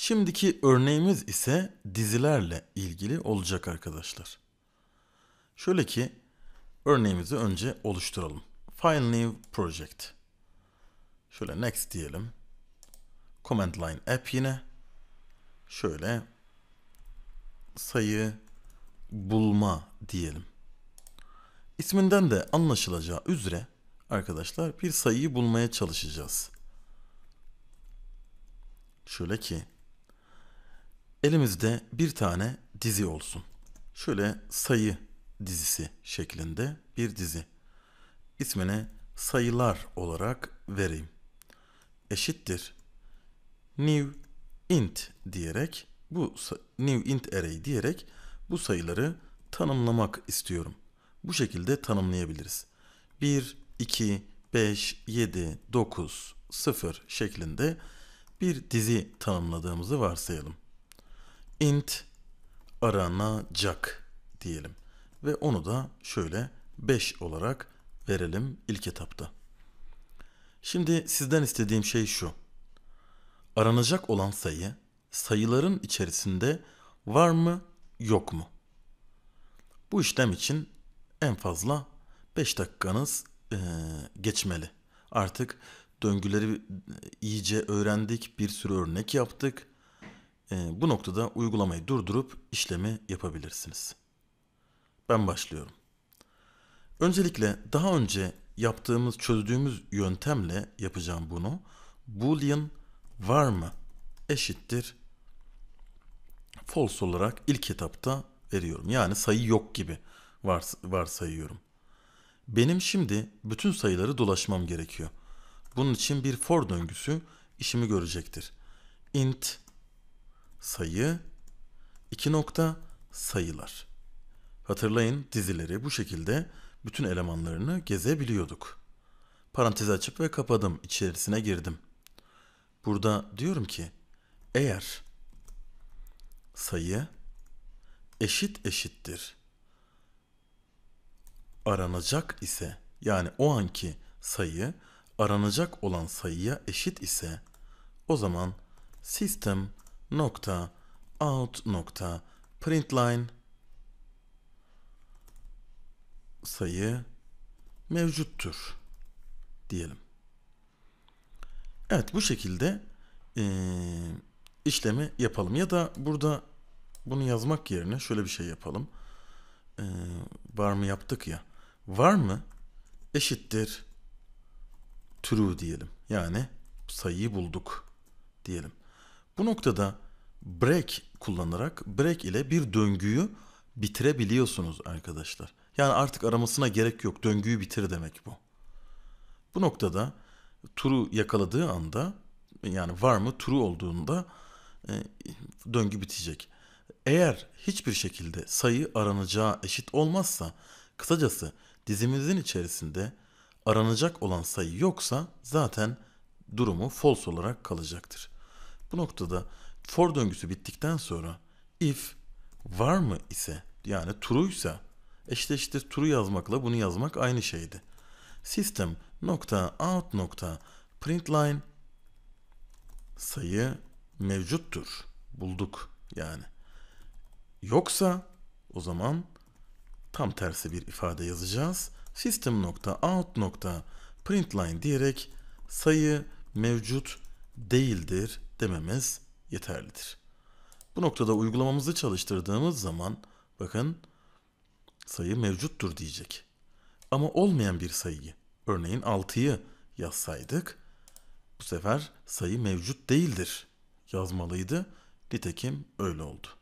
Şimdiki örneğimiz ise dizilerle ilgili olacak arkadaşlar. Şöyle ki örneğimizi önce oluşturalım. File new project. Şöyle next diyelim. Command line app yine. Şöyle sayı bulma diyelim. İsminden de anlaşılacağı üzere arkadaşlar bir sayıyı bulmaya çalışacağız. Şöyle ki elimizde bir tane dizi olsun. Şöyle sayı dizisi şeklinde bir dizi. İsmini sayılar olarak vereyim. Eşittir new int diyerek bu new int array diyerek bu sayıları tanımlamak istiyorum. Bu şekilde tanımlayabiliriz. 1, 2, 5, 7, 9, 0 şeklinde bir dizi tanımladığımızı varsayalım int aranacak diyelim. Ve onu da şöyle 5 olarak verelim ilk etapta. Şimdi sizden istediğim şey şu. Aranacak olan sayı sayıların içerisinde var mı yok mu? Bu işlem için en fazla 5 dakikanız e, geçmeli. Artık döngüleri iyice öğrendik, bir sürü örnek yaptık. Ee, bu noktada uygulamayı durdurup işlemi yapabilirsiniz. Ben başlıyorum. Öncelikle daha önce yaptığımız çözdüğümüz yöntemle yapacağım bunu. Boolean var mı eşittir false olarak ilk etapta veriyorum. Yani sayı yok gibi vars varsayıyorum. Benim şimdi bütün sayıları dolaşmam gerekiyor. Bunun için bir for döngüsü işimi görecektir. int sayı 2 nokta sayılar. Hatırlayın dizileri bu şekilde bütün elemanlarını gezebiliyorduk. Parantezi açıp ve kapadım içerisine girdim. Burada diyorum ki eğer sayı eşit eşittir aranacak ise yani o anki sayı aranacak olan sayıya eşit ise o zaman sistem nokta out nokta println sayı mevcuttur diyelim. Evet bu şekilde e, işlemi yapalım. Ya da burada bunu yazmak yerine şöyle bir şey yapalım. E, var mı yaptık ya. Var mı eşittir true diyelim. Yani sayıyı bulduk diyelim. Bu noktada break kullanarak break ile bir döngüyü bitirebiliyorsunuz arkadaşlar. Yani artık aramasına gerek yok. Döngüyü bitir demek bu. Bu noktada turu yakaladığı anda yani var mı turu olduğunda e, döngü bitecek. Eğer hiçbir şekilde sayı aranacağı eşit olmazsa kısacası dizimizin içerisinde aranacak olan sayı yoksa zaten durumu false olarak kalacaktır. Bu noktada for döngüsü bittikten sonra if var mı ise yani true'ysa işte işte true yazmakla bunu yazmak aynı şeydi. System nokta out nokta println sayı mevcuttur. Bulduk yani. Yoksa o zaman tam tersi bir ifade yazacağız. System nokta out nokta println diyerek sayı mevcut değildir dememiz yeterlidir. Bu noktada uygulamamızı çalıştırdığımız zaman bakın sayı mevcuttur diyecek. Ama olmayan bir sayıyı örneğin 6'yı yazsaydık bu sefer sayı mevcut değildir yazmalıydı. Nitekim öyle oldu.